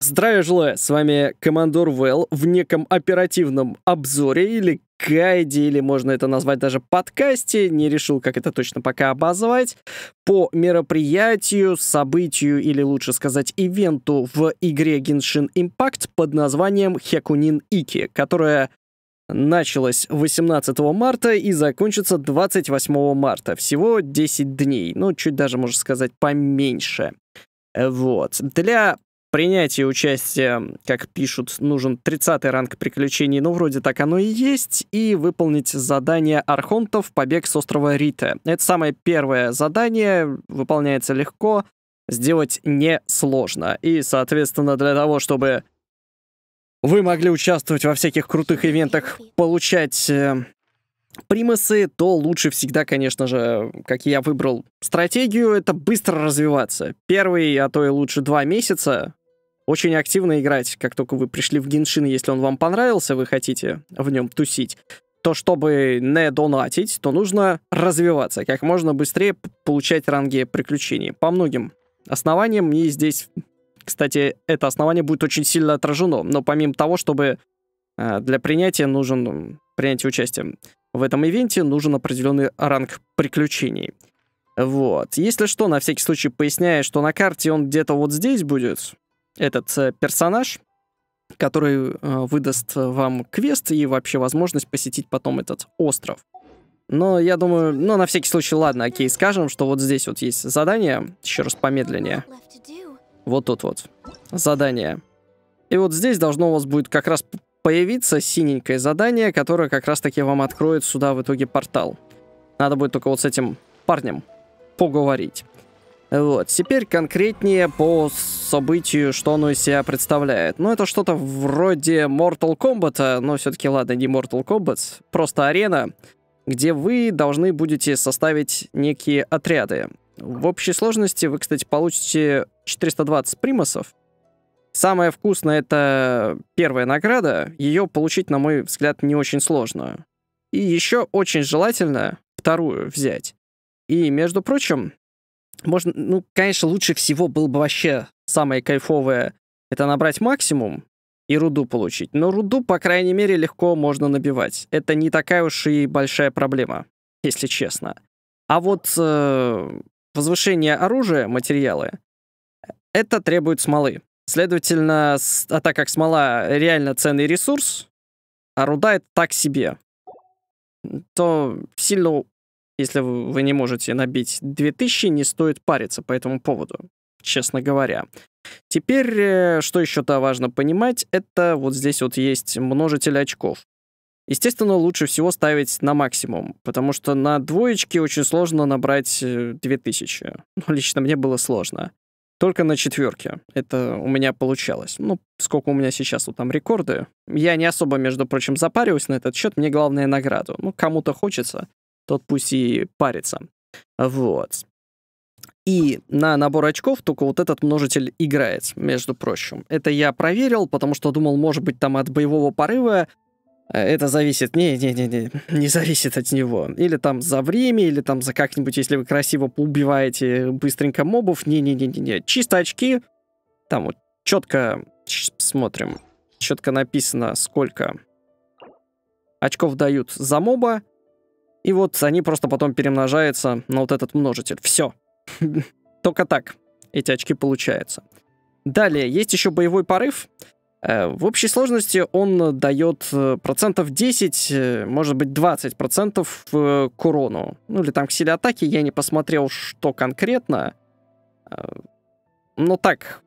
Здравия желаю, с вами Командор Вэлл в неком оперативном обзоре или гайде, или можно это назвать даже подкасте, не решил, как это точно пока обозвать, по мероприятию, событию или лучше сказать ивенту в игре Genshin Impact под названием Хекунин Ики, которая началась 18 марта и закончится 28 марта. Всего 10 дней, ну чуть даже, можно сказать, поменьше. Вот. Для Принятие участия, как пишут, нужен 30 ранг приключений, но ну, вроде так оно и есть, и выполнить задание архонтов «Побег с острова Рита». Это самое первое задание, выполняется легко, сделать несложно. И, соответственно, для того, чтобы вы могли участвовать во всяких крутых ивентах, получать э, примасы, то лучше всегда, конечно же, как я выбрал стратегию, это быстро развиваться. Первый, а то и лучше два месяца очень активно играть. Как только вы пришли в Геншин, если он вам понравился, вы хотите в нем тусить, то чтобы не донатить, то нужно развиваться, как можно быстрее получать ранги приключений. По многим основаниям, и здесь, кстати, это основание будет очень сильно отражено. Но помимо того, чтобы э, для принятия нужен принятие участия в этом ивенте, нужен определенный ранг приключений. Вот. Если что, на всякий случай поясняю, что на карте он где-то вот здесь будет, этот э, персонаж, который э, выдаст э, вам квест и вообще возможность посетить потом этот остров. Но я думаю, ну на всякий случай, ладно, окей, скажем, что вот здесь вот есть задание, еще раз помедленнее. Вот тут вот, задание. И вот здесь должно у вас будет как раз появиться синенькое задание, которое как раз таки вам откроет сюда в итоге портал. Надо будет только вот с этим парнем поговорить. Вот, теперь конкретнее по событию, что оно из себя представляет. Ну, это что-то вроде Mortal Kombat, но все-таки, ладно, не Mortal Kombat, просто арена, где вы должны будете составить некие отряды. В общей сложности вы, кстати, получите 420 примасов. Самое вкусное — это первая награда. Ее получить, на мой взгляд, не очень сложно. И еще очень желательно вторую взять. И, между прочим, можно, ну, конечно, лучше всего было бы вообще самое кайфовое это набрать максимум и руду получить. Но руду, по крайней мере, легко можно набивать. Это не такая уж и большая проблема, если честно. А вот э, возвышение оружия, материалы, это требует смолы. Следовательно, с, а так как смола реально ценный ресурс, а руда это так себе, то сильно если вы не можете набить 2000, не стоит париться по этому поводу, честно говоря. Теперь, э, что еще-то важно понимать, это вот здесь вот есть множитель очков. Естественно, лучше всего ставить на максимум, потому что на двоечке очень сложно набрать 2000. Э, ну, лично мне было сложно. Только на четверке. Это у меня получалось. Ну, сколько у меня сейчас вот там рекорды. Я не особо, между прочим, запариваюсь на этот счет. Мне главное награду. Ну, кому-то хочется тот пусть и парится. Вот. И на набор очков только вот этот множитель играет, между прочим. Это я проверил, потому что думал, может быть, там от боевого порыва э, это зависит, не-не-не, не зависит от него. Или там за время, или там за как-нибудь, если вы красиво убиваете быстренько мобов. Не-не-не-не, чисто очки. Там вот четко смотрим, четко написано, сколько очков дают за моба, и вот они просто потом перемножаются на вот этот множитель. Все. Только так эти очки получаются. Далее, есть еще боевой порыв. Э, в общей сложности он дает э, процентов 10, э, может быть 20 процентов к урону. Ну или там к силе атаки, я не посмотрел, что конкретно. Но так,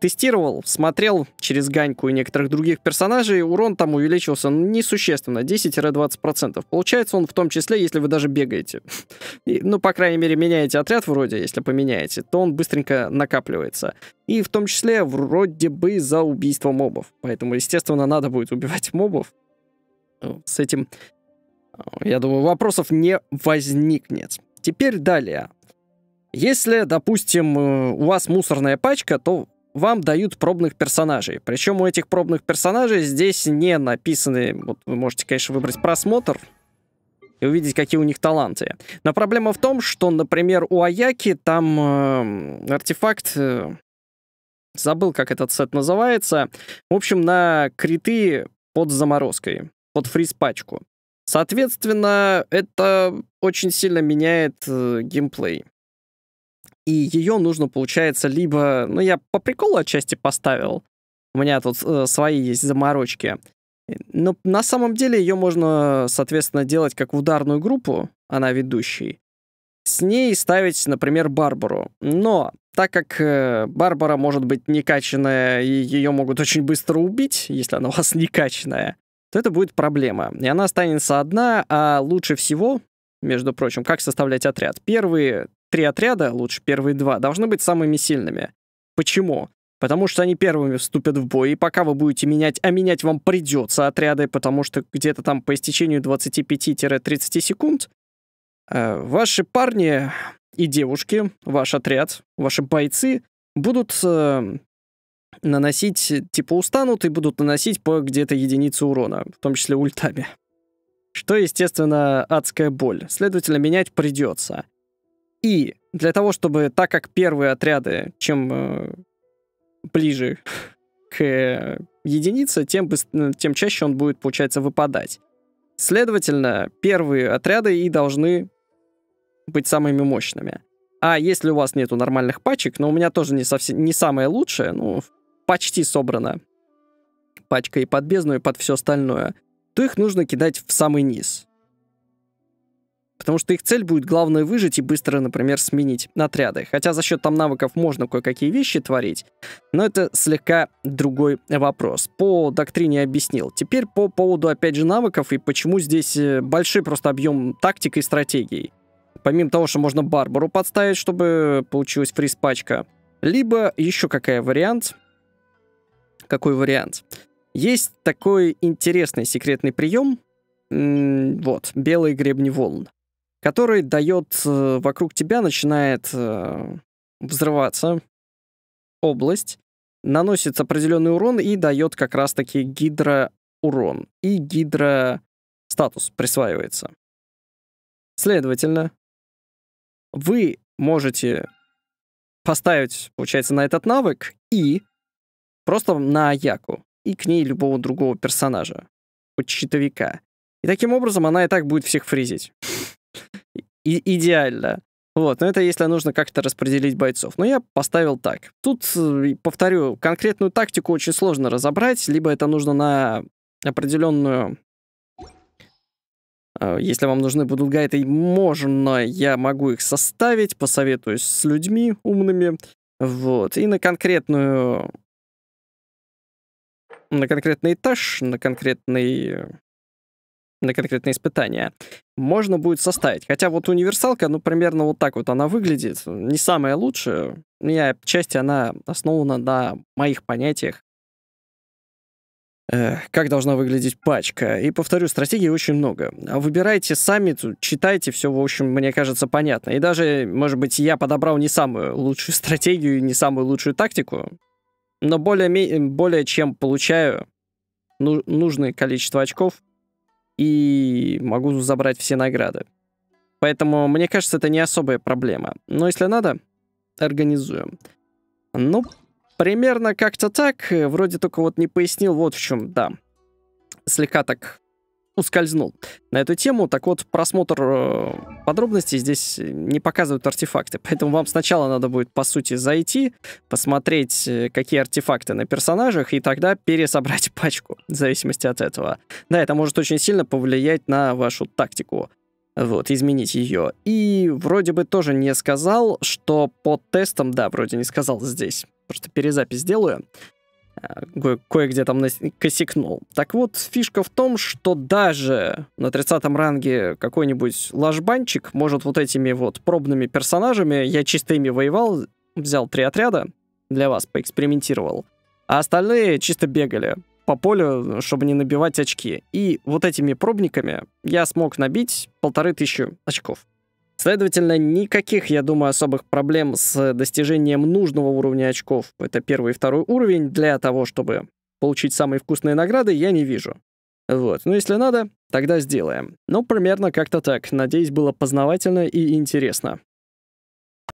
тестировал, смотрел через Ганьку и некоторых других персонажей, урон там увеличился несущественно, 10-20%. Получается он в том числе, если вы даже бегаете. И, ну, по крайней мере, меняете отряд вроде, если поменяете, то он быстренько накапливается. И в том числе вроде бы за убийство мобов. Поэтому, естественно, надо будет убивать мобов. С этим, я думаю, вопросов не возникнет. Теперь далее. Если, допустим, э, у вас мусорная пачка, то вам дают пробных персонажей. Причем у этих пробных персонажей здесь не написаны... Вот вы можете, конечно, выбрать просмотр и увидеть, какие у них таланты. Но проблема в том, что, например, у Аяки там э, артефакт... Э, забыл, как этот сет называется. В общем, на криты под заморозкой, под фриз-пачку. Соответственно, это очень сильно меняет э, геймплей и ее нужно, получается, либо... Ну, я по приколу отчасти поставил. У меня тут э, свои есть заморочки. Э, но на самом деле ее можно, соответственно, делать как в ударную группу, она ведущий. С ней ставить, например, Барбару. Но так как э, Барбара может быть некачанная, и ее могут очень быстро убить, если она у вас некачанная, то это будет проблема. И она останется одна, а лучше всего, между прочим, как составлять отряд. Первые три отряда, лучше первые два, должны быть самыми сильными. Почему? Потому что они первыми вступят в бой, и пока вы будете менять, а менять вам придется отряды, потому что где-то там по истечению 25-30 секунд э, ваши парни и девушки, ваш отряд, ваши бойцы будут э, наносить, типа устанут и будут наносить по где-то единице урона, в том числе ультами. Что, естественно, адская боль. Следовательно, менять придется. И для того, чтобы, так как первые отряды, чем э, ближе к единице, тем, э, тем чаще он будет, получается, выпадать. Следовательно, первые отряды и должны быть самыми мощными. А если у вас нету нормальных пачек, но у меня тоже не, совсем, не самое лучшее, ну, почти собрана пачка и под бездну, и под все остальное, то их нужно кидать в самый низ. Потому что их цель будет главное выжить и быстро, например, сменить отряды. Хотя за счет там навыков можно кое-какие вещи творить, но это слегка другой вопрос. По доктрине объяснил. Теперь по поводу, опять же, навыков и почему здесь э, большой просто объем тактик и стратегий. Помимо того, что можно Барбару подставить, чтобы получилась фриспачка. Либо еще какая вариант? Какой вариант? Есть такой интересный секретный прием. Вот, белые гребни волн который дает э, вокруг тебя, начинает э, взрываться область, наносит определенный урон и дает как раз-таки гидро урон. И гидро статус присваивается. Следовательно, вы можете поставить, получается, на этот навык и просто на Аяку и к ней любого другого персонажа, хоть щитовика. И таким образом она и так будет всех фризить и идеально. Вот, но это если нужно как-то распределить бойцов. Но я поставил так. Тут, э, повторю, конкретную тактику очень сложно разобрать, либо это нужно на определенную... Э, если вам нужны будут гайды, можно, я могу их составить, посоветуюсь с людьми умными. Вот, и на конкретную... На конкретный этаж, на конкретный э, на конкретные испытания, можно будет составить. Хотя вот универсалка, ну, примерно вот так вот она выглядит. Не самая лучшая. У меня отчасти она основана на моих понятиях как должна выглядеть пачка. И, повторю, стратегий очень много. Выбирайте сами, читайте все, в общем, мне кажется, понятно. И даже, может быть, я подобрал не самую лучшую стратегию, не самую лучшую тактику, но более, более чем получаю ну, нужное количество очков и могу забрать все награды. Поэтому, мне кажется, это не особая проблема. Но если надо, организуем. Ну, примерно как-то так. Э, вроде только вот не пояснил вот в чем, да. Слегка так ускользнул. На эту тему, так вот, просмотр э, подробностей здесь не показывают артефакты, поэтому вам сначала надо будет, по сути, зайти, посмотреть, э, какие артефакты на персонажах, и тогда пересобрать пачку, в зависимости от этого. Да, это может очень сильно повлиять на вашу тактику вот, изменить ее. И вроде бы тоже не сказал, что по тестам, да, вроде не сказал здесь, просто перезапись делаю, кое-где там косикнул. Так вот, фишка в том, что даже на 30 ранге какой-нибудь лажбанчик может вот этими вот пробными персонажами, я чисто ими воевал, взял три отряда для вас, поэкспериментировал, а остальные чисто бегали по полю, чтобы не набивать очки. И вот этими пробниками я смог набить полторы тысячи очков. Следовательно, никаких, я думаю, особых проблем с достижением нужного уровня очков, это первый и второй уровень, для того, чтобы получить самые вкусные награды, я не вижу. Вот, ну если надо, тогда сделаем. Ну, примерно как-то так. Надеюсь, было познавательно и интересно.